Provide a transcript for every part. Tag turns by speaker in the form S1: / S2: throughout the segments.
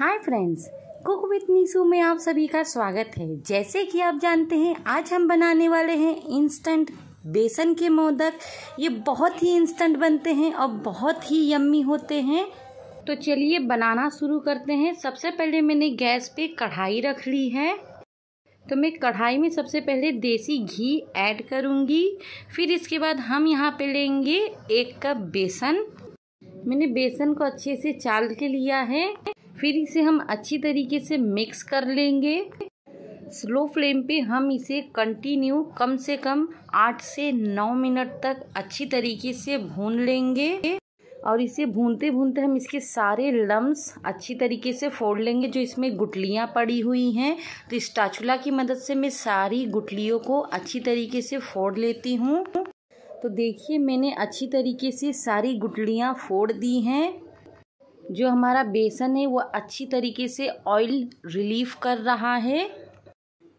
S1: hi friends cook with Nisu में आप सभी का स्वागत है जैसे कि आप जानते हैं आज हम बनाने वाले हैं इंस्टेंट बेसन के मोदक ये बहुत ही इंस्टेंट बनते हैं और बहुत ही यम्मी होते हैं तो चलिए बनाना शुरू करते हैं सबसे पहले मैंने गैस पे कढ़ाई रख ली है तो मैं कढ़ाई में सबसे पहले देसी घी ऐड करूँगी फिर इसके बाद हम यहाँ पर लेंगे एक कप बेसन मैंने बेसन को अच्छे से चाल के लिया है फिर इसे हम अच्छी तरीके से मिक्स कर लेंगे स्लो फ्लेम पे हम इसे कंटिन्यू कम से कम आठ से नौ मिनट तक अच्छी तरीके से भून लेंगे और इसे भूनते भूनते हम इसके सारे लम्स अच्छी तरीके से फोड़ लेंगे जो इसमें गुटलियाँ पड़ी हुई हैं तो इस टाचुला की मदद से मैं सारी गुटलियों को अच्छी तरीके से फोड़ लेती हूँ तो देखिए मैंने अच्छी तरीके से सारी गुटलियाँ फोड़ दी हैं जो हमारा बेसन है वो अच्छी तरीके से ऑयल रिलीफ कर रहा है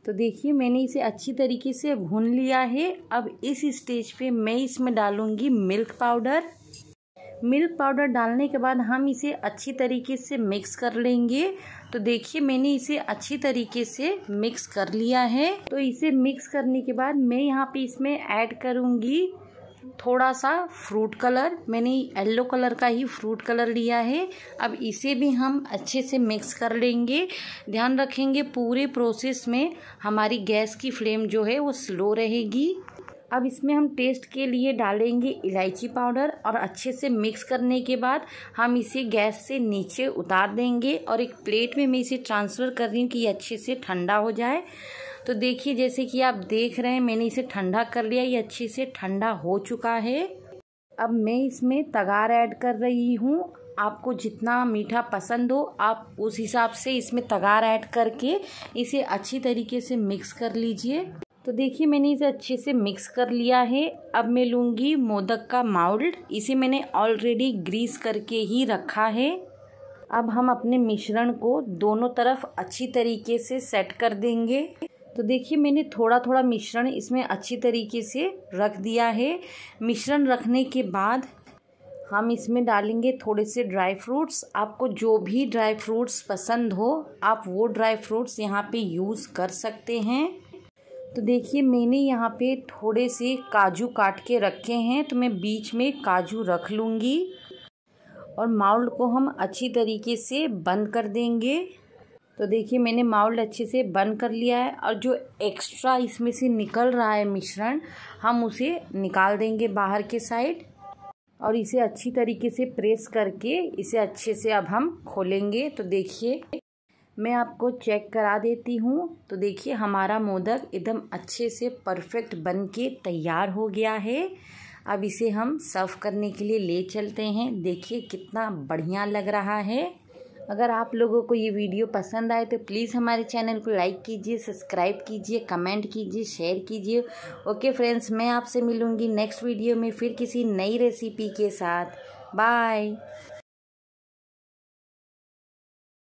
S1: तो देखिए मैंने इसे अच्छी तरीके से भून लिया है अब इस स्टेज पे मैं इसमें डालूँगी मिल्क पाउडर मिल्क पाउडर डालने के बाद हम इसे अच्छी तरीके से मिक्स कर लेंगे तो देखिए मैंने इसे अच्छी तरीके से मिक्स कर लिया है तो इसे मिक्स करने के बाद मैं यहाँ पे इसमें ऐड करूँगी थोड़ा सा फ्रूट कलर मैंने येल्लो कलर का ही फ्रूट कलर लिया है अब इसे भी हम अच्छे से मिक्स कर लेंगे ध्यान रखेंगे पूरे प्रोसेस में हमारी गैस की फ्लेम जो है वो स्लो रहेगी अब इसमें हम टेस्ट के लिए डालेंगे इलायची पाउडर और अच्छे से मिक्स करने के बाद हम इसे गैस से नीचे उतार देंगे और एक प्लेट में मैं इसे ट्रांसफ़र कर रही हूँ कि ये अच्छे से ठंडा हो जाए तो देखिए जैसे कि आप देख रहे हैं मैंने इसे ठंडा कर लिया ये अच्छे से ठंडा हो चुका है अब मैं इसमें तगार ऐड कर रही हूँ आपको जितना मीठा पसंद हो आप उस हिसाब से इसमें तगार ऐड करके इसे अच्छी तरीके से मिक्स कर लीजिए तो देखिए मैंने इसे अच्छे से मिक्स कर लिया है अब मैं लूँगी मोदक का माउल्ड इसे मैंने ऑलरेडी ग्रीस करके ही रखा है अब हम अपने मिश्रण को दोनों तरफ अच्छी तरीके से सेट कर देंगे तो देखिए मैंने थोड़ा थोड़ा मिश्रण इसमें अच्छी तरीके से रख दिया है मिश्रण रखने के बाद हम इसमें डालेंगे थोड़े से ड्राई फ्रूट्स आपको जो भी ड्राई फ्रूट्स पसंद हो आप वो ड्राई फ्रूट्स यहाँ पे यूज़ कर सकते हैं तो देखिए मैंने यहाँ पे थोड़े से काजू काट के रखे हैं तो मैं बीच में काजू रख लूँगी और माउल को हम अच्छी तरीके से बंद कर देंगे तो देखिए मैंने माउल्ड अच्छे से बंद कर लिया है और जो एक्स्ट्रा इसमें से निकल रहा है मिश्रण हम उसे निकाल देंगे बाहर के साइड और इसे अच्छी तरीके से प्रेस करके इसे अच्छे से अब हम खोलेंगे तो देखिए मैं आपको चेक करा देती हूँ तो देखिए हमारा मोदक एकदम अच्छे से परफेक्ट बन के तैयार हो गया है अब इसे हम सर्व करने के लिए ले चलते हैं देखिए कितना बढ़िया लग रहा है अगर आप लोगों को ये वीडियो पसंद आए तो प्लीज़ हमारे चैनल को लाइक कीजिए सब्सक्राइब कीजिए कमेंट कीजिए शेयर कीजिए ओके फ्रेंड्स मैं आपसे मिलूँगी नेक्स्ट वीडियो में फिर किसी नई रेसिपी के साथ बाय